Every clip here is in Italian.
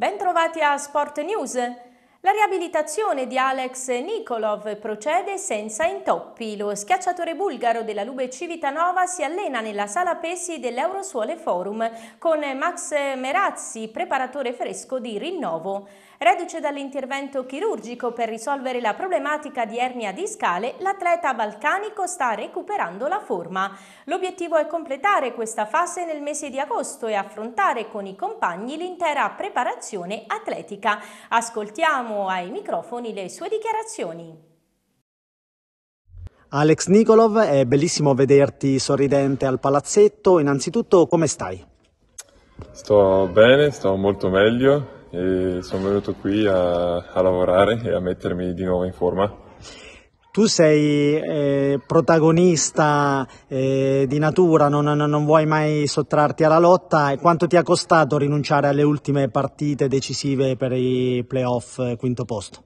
Bentrovati a Sport News. La riabilitazione di Alex Nikolov procede senza intoppi. Lo schiacciatore bulgaro della Lube Civitanova si allena nella sala pesi dell'Eurosuole Forum con Max Merazzi, preparatore fresco di rinnovo. Reduce dall'intervento chirurgico per risolvere la problematica di ernia discale, l'atleta balcanico sta recuperando la forma. L'obiettivo è completare questa fase nel mese di agosto e affrontare con i compagni l'intera preparazione atletica. Ascoltiamo ai microfoni le sue dichiarazioni. Alex Nikolov, è bellissimo vederti sorridente al palazzetto. Innanzitutto, come stai? Sto bene, sto molto meglio e sono venuto qui a, a, lavorare e a mettermi di nuovo in forma. Tu sei eh, protagonista eh, di natura, non, non, vuoi mai sottrarti alla lotta. E quanto ti ha costato rinunciare alle ultime partite decisive per i playoff eh, quinto posto?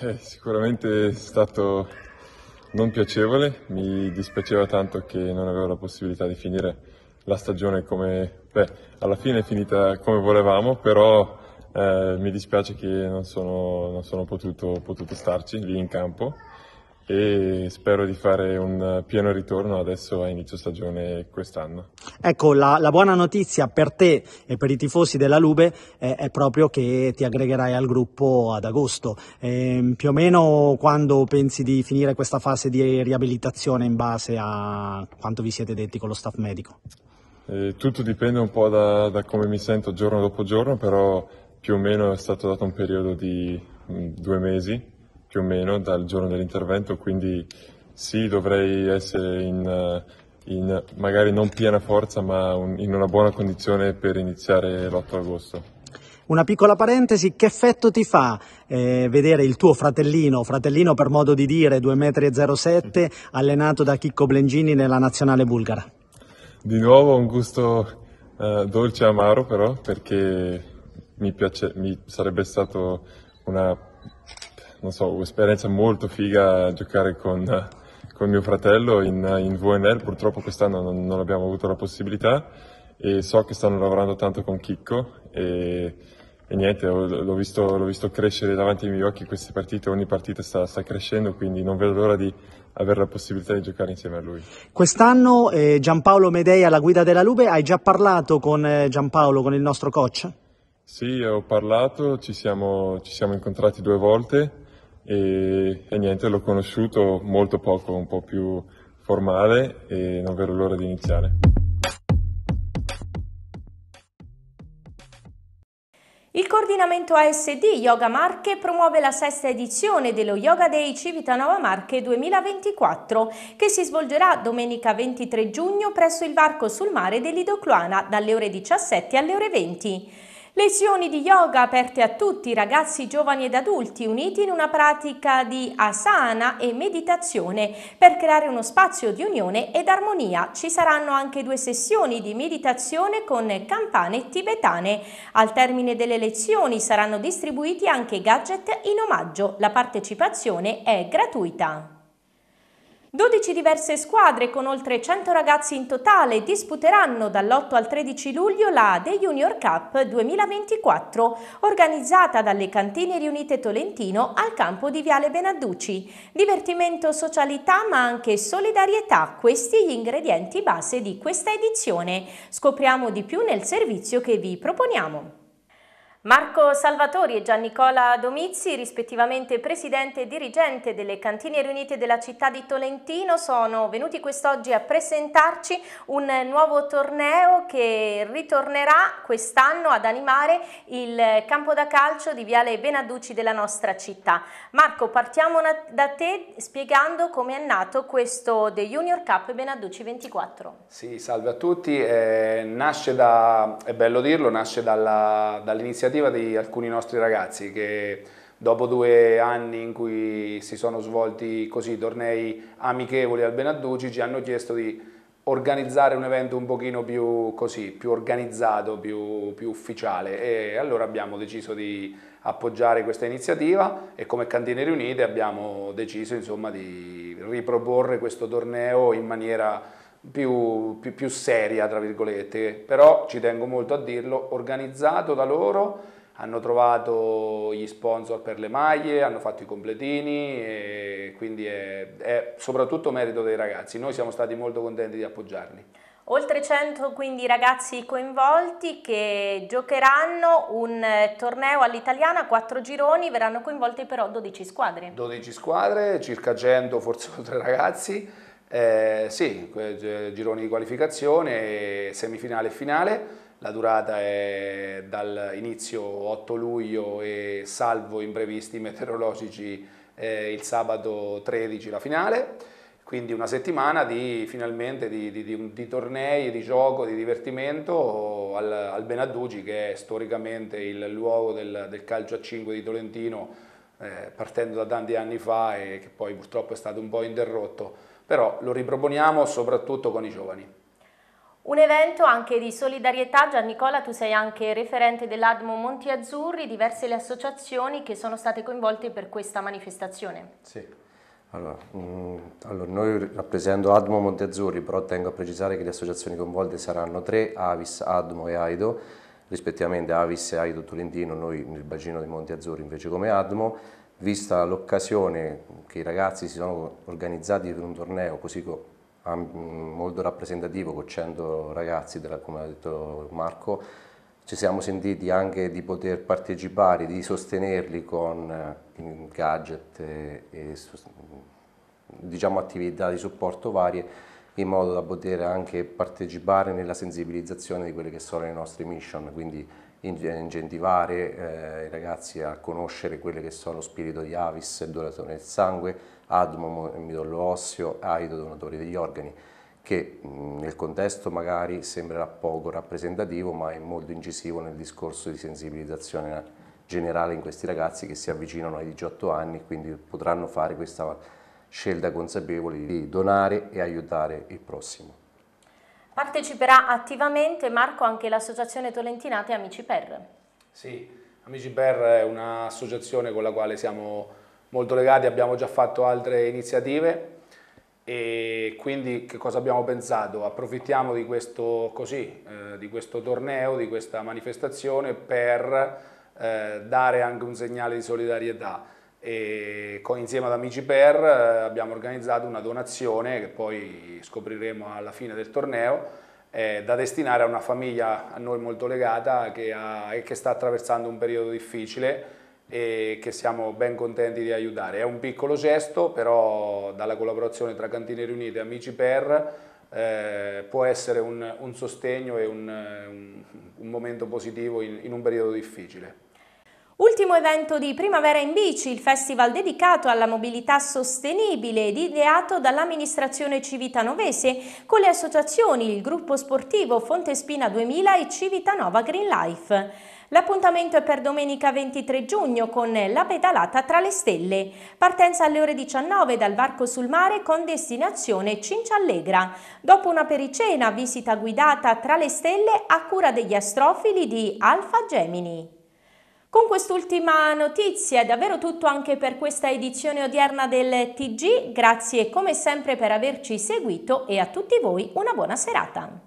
Eh, sicuramente è stato non piacevole, mi dispiaceva tanto che non avevo la possibilità di finire la stagione come, beh, alla fine è finita come volevamo, però eh, mi dispiace che non sono, non sono potuto, potuto, starci lì in campo e spero di fare un pieno ritorno adesso a inizio stagione quest'anno. Ecco, la, la buona notizia per te e per i tifosi della Lube è, è proprio che ti aggregherai al gruppo ad agosto. E, ehm, più o meno quando pensi di finire questa fase di riabilitazione in base a quanto vi siete detti con lo staff medico? Eh, tutto dipende un po' da, da come mi sento giorno dopo giorno, però più o meno è stato dato un periodo di mm, due mesi, più o meno, dal giorno dell'intervento, quindi sì, dovrei essere in, eh, in magari non piena forza, ma un, in una buona condizione per iniziare l'8 agosto. Una piccola parentesi, che effetto ti fa eh, vedere il tuo fratellino, fratellino per modo di dire, 2,07 m, allenato da Chicco Blengini nella nazionale bulgara? Di nuovo un gusto eh, dolce e amaro però, perché mi, piace, mi sarebbe stato una so, esperienza molto figa giocare con, con mio fratello in, in, VNL, purtroppo quest'anno non, non, abbiamo avuto la possibilità e so che stanno lavorando tanto con Chicco e, e niente, l'ho visto, l'ho visto, crescere davanti ai miei occhi queste partite, ogni partita sta, sta, crescendo, quindi non vedo l'ora di avere la possibilità di giocare insieme a lui. Quest'anno eh, Giampaolo Medei alla guida della Lube, hai già parlato con eh, Giampaolo, con il nostro coach? Sì, ho parlato, ci siamo, ci siamo incontrati due volte e, e, niente, l'ho conosciuto molto poco, un po' più formale e non vedo l'ora di iniziare. Il coordinamento ASD Yoga Marche promuove la sesta edizione dello Yoga Day Civitanova Marche 2024 che si svolgerà domenica 23 giugno presso il Varco sul Mare dell'Idocloana dalle ore 17 alle ore 20. Lezioni di yoga aperte a tutti, ragazzi, giovani ed adulti, uniti in una pratica di asana e meditazione per creare uno spazio di unione ed armonia. Ci saranno anche due sessioni di meditazione con campane tibetane. Al termine delle lezioni saranno distribuiti anche gadget in omaggio. La partecipazione è gratuita. 12 diverse squadre con oltre 100 ragazzi in totale disputeranno dall'8 al 13 luglio la The Junior Cup 2024, organizzata dalle Cantine Riunite Tolentino al campo di Viale Benadduci. Divertimento, socialità ma anche solidarietà, questi gli ingredienti base di questa edizione. Scopriamo di più nel servizio che vi proponiamo. Marco Salvatori e Giannicola Domizzi, rispettivamente presidente e dirigente delle Cantine Unite della città di Tolentino, sono venuti quest'oggi a presentarci un nuovo torneo che ritornerà quest'anno ad animare il campo da calcio di Viale Benaducci della nostra città. Marco, partiamo da te spiegando come è nato questo The Junior Cup Benaducci 24. Sì, salve a tutti. Eh, nasce da, è bello dirlo, nasce dall'iniziativa iniziativa di alcuni nostri ragazzi che dopo due anni in cui si sono svolti così tornei amichevoli al Benadduci ci hanno chiesto di organizzare un evento un pochino più così, più organizzato, più, più, ufficiale e allora abbiamo deciso di appoggiare questa iniziativa e come Cantine Riunite abbiamo deciso insomma di riproporre questo torneo in maniera più, più, più seria, tra virgolette, però ci tengo molto a dirlo, organizzato da loro hanno trovato gli sponsor per le maglie, hanno fatto i completini e quindi è, è, soprattutto merito dei ragazzi. Noi siamo stati molto contenti di appoggiarli. Oltre 100 quindi ragazzi coinvolti che giocheranno un eh, torneo all'italiana, quattro gironi, verranno coinvolti però 12 squadre. 12 squadre, circa 100, forse oltre ragazzi eh, sì, gironi di qualificazione, semifinale e finale, la durata è dall'inizio 8 luglio e salvo imprevisti meteorologici eh, il sabato 13 la finale, quindi una settimana di, finalmente di, di, di, tornei, di gioco, di divertimento al, al Benadugi che è storicamente il luogo del, del calcio a 5 di Tolentino eh, partendo da tanti anni fa e che poi purtroppo è stato un po' interrotto però lo riproponiamo soprattutto con i giovani. Un evento anche di solidarietà, Giannicola, tu sei anche referente dell'Admo Monti Azzurri, diverse le associazioni che sono state coinvolte per questa manifestazione. Sì, allora, mh, mm, allora noi rappresento Admo Monti Azzurri, però tengo a precisare che le associazioni coinvolte saranno tre, Avis, Admo e Aido, rispettivamente Avis e Aido Tolentino, noi nel bacino dei Monti Azzurri invece come Admo, vista l'occasione che i ragazzi si sono organizzati per un torneo così molto rappresentativo con 100 ragazzi, come ha detto Marco, ci siamo sentiti anche di poter partecipare, di sostenerli con eh, gadget e, e diciamo, attività di supporto varie in modo da poter anche partecipare nella sensibilizzazione di quelle che sono le nostre mission, quindi eh, incentivare eh, i ragazzi a conoscere quelle che sono spirito di Avis, donatore del sangue, Admo, midollo osseo, Aido, donatore degli organi, che mh, nel contesto magari sembrerà poco rappresentativo ma è molto incisivo nel discorso di sensibilizzazione generale in questi ragazzi che si avvicinano ai 18 anni e quindi potranno fare questa scelta consapevole di donare e aiutare il prossimo. Parteciperà attivamente, Marco, anche l'associazione Tolentinate Amici Per. Sì, Amici Per è un'associazione con la quale siamo molto legati, abbiamo già fatto altre iniziative e quindi che cosa abbiamo pensato? Approfittiamo di questo, così, eh, di questo torneo, di questa manifestazione per eh, dare anche un segnale di solidarietà e con, insieme ad Amici Per eh, abbiamo organizzato una donazione che poi scopriremo alla fine del torneo eh, da destinare a una famiglia a noi molto legata che, ha, che sta attraversando un periodo difficile e che siamo ben contenti di aiutare. È un piccolo gesto, però dalla collaborazione tra Cantine Riunite e Amici Per eh, può essere un, un sostegno e un, un, un momento positivo in, in un periodo difficile. Ultimo evento di Primavera in Bici, il festival dedicato alla mobilità sostenibile ed ideato dall'amministrazione civitanovese con le associazioni il gruppo sportivo Fontespina 2000 e Civitanova Green Life. L'appuntamento è per domenica 23 giugno con la pedalata tra le stelle. Partenza alle ore 19 dal Varco sul Mare con destinazione Cinciallegra. Dopo una pericena visita guidata tra le stelle a cura degli astrofili di Alfa Gemini. Con quest'ultima notizia è davvero tutto anche per questa edizione odierna del TG, grazie come sempre per averci seguito e a tutti voi una buona serata.